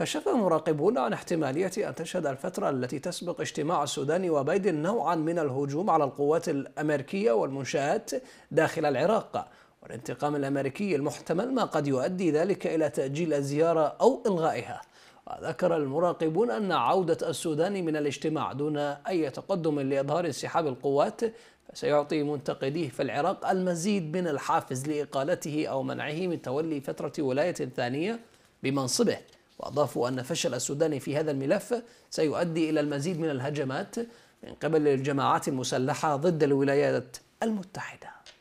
كشف مراقبون عن احتمالية أن تشهد الفترة التي تسبق اجتماع السودان وبايدن نوعا من الهجوم على القوات الأمريكية والمنشآت داخل العراق والانتقام الأمريكي المحتمل ما قد يؤدي ذلك إلى تأجيل الزيارة أو إلغائها وذكر المراقبون أن عودة السودان من الاجتماع دون أي تقدم لإظهار انسحاب القوات سيعطي منتقديه في العراق المزيد من الحافز لإقالته أو منعه من تولي فترة ولاية ثانية بمنصبه وأضافوا أن فشل السودان في هذا الملف سيؤدي إلى المزيد من الهجمات من قبل الجماعات المسلحة ضد الولايات المتحدة